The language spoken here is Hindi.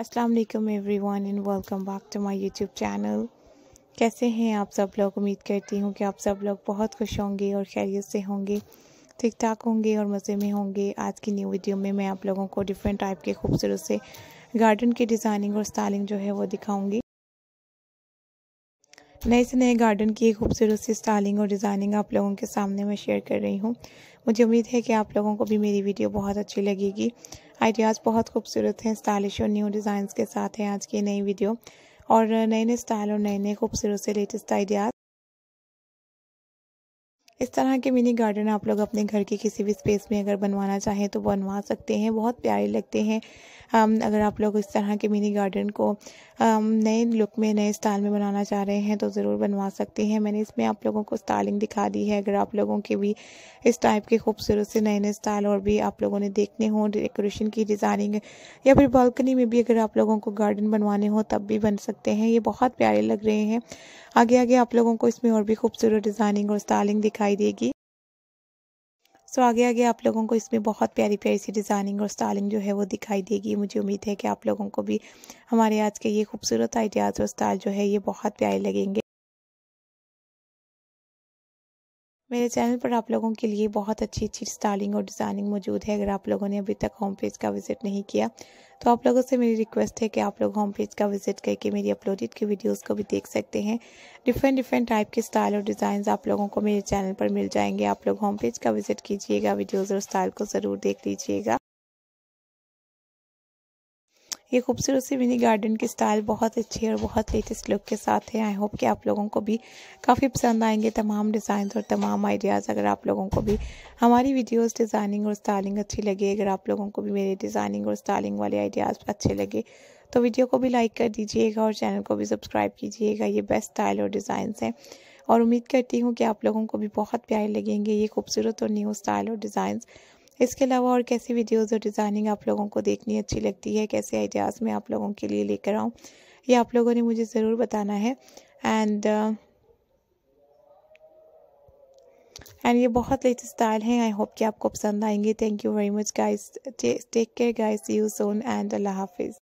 अस्सलाम वालेकुम everyone and welcome back to my YouTube channel कैसे हैं आप सब लोग उम्मीद करती हूँ कि आप सब लोग बहुत खुश होंगे और खैरियत से होंगे ठीक ठाक होंगे और मज़े में होंगे आज की न्यू वीडियो में मैं आप लोगों को डिफरेंट टाइप के खूबसूरत से गार्डन की डिज़ाइनिंग और स्टाइलिंग जो है वो दिखाऊँगी नए से नए गार्डन की खूबसूरत सी स्टाइलिंग और डिज़ाइनिंग आप लोगों के सामने मैं शेयर कर रही हूँ मुझे उम्मीद है कि आप लोगों को भी मेरी वीडियो बहुत अच्छी लगेगी आइडियाज़ बहुत खूबसूरत हैं स्टाइलिश और न्यू डिज़ाइंस के साथ हैं आज की नई वीडियो और नए नए स्टाइल और नए नए खूबसूरत से लेटेस्ट आइडियाज़ इस तरह के मिनी गार्डन आप लोग अपने घर के किसी भी स्पेस में अगर बनवाना चाहें तो बनवा सकते हैं बहुत प्यारे लगते हैं अगर आप लोग इस तरह के मिनी गार्डन को नए लुक में नए स्टाइल में बनाना चाह रहे हैं तो ज़रूर बनवा सकते हैं मैंने इसमें आप लोगों को स्टाइलिंग दिखा दी है अगर आप लोगों के भी इस टाइप के खूबसूरत से नए नए स्टाइल और भी आप लोगों ने देखने हों डेकोरेशन की डिज़ाइनिंग या फिर बालकनी में भी अगर आप लोगों को गार्डन बनवाने हो तब भी बन सकते हैं ये बहुत प्यारे लग रहे हैं आगे आगे आप लोगों को इसमें और भी खूबसूरत डिज़ाइनिंग और स्टाइलिंग दिखाई दिखाई देगी सो आगे आगे आप लोगों को इसमें बहुत प्यारी प्यारी सी डिज़ाइनिंग और स्टाइलिंग जो है वो दिखाई देगी मुझे उम्मीद है कि आप लोगों को भी हमारे आज के ये खूबसूरत आइडियाज़ और स्टाइल जो है ये बहुत प्यारे लगेंगे मेरे चैनल पर आप लोगों के लिए बहुत अच्छी अच्छी स्टाइलिंग और डिज़ाइनिंग मौजूद है अगर आप लोगों ने अभी तक होम पेज का विजिट नहीं किया तो आप लोगों से मेरी रिक्वेस्ट है कि आप लोग होम पेज का विजिट करके मेरी अपलोडेड की वीडियोस को भी देख सकते हैं डिफरेंट डिफरेंट टाइप के स्टाइल और डिज़ाइन आप लोगों को मेरे चैनल पर मिल जाएंगे आप लोग होम पेज का विजिट कीजिएगा वीडियोज़ और स्टाइल को ज़रूर देख लीजिएगा ये खूबसूरत सी मिनी गार्डन की स्टाइल बहुत अच्छी और बहुत लेटेस्ट लुक के साथ है आई होप कि आप लोगों को भी काफ़ी पसंद आएंगे तमाम डिज़ाइन और तमाम आइडियाज़ अगर आप लोगों को भी हमारी वीडियोस डिज़ाइनिंग और स्टाइलिंग अच्छी लगे अगर आप लोगों को भी मेरे डिज़ाइनिंग और स्टाइलिंग वाले आइडियाज़ अच्छे लगे तो वीडियो को भी लाइक कर दीजिएगा और चैनल को भी सब्सक्राइब कीजिएगा ये बेस्ट स्टाइल और डिज़ाइन हैं और उम्मीद करती हूँ कि आप लोगों को भी बहुत प्यारे लगेंगे ये खूबसूरत और न्यू स्टाइल और डिज़ाइंस इसके अलावा और कैसी वीडियोस और डिज़ाइनिंग आप लोगों को देखनी अच्छी लगती है कैसे आइडियाज़ मैं आप लोगों के लिए लेकर आऊँ ये आप लोगों ने मुझे ज़रूर बताना है एंड एंड uh, ये बहुत लेटेस्ट स्टाइल हैं आई होप कि आपको पसंद आएंगे thank you very much guys take care guys you soon and अल्लाह हाफिज़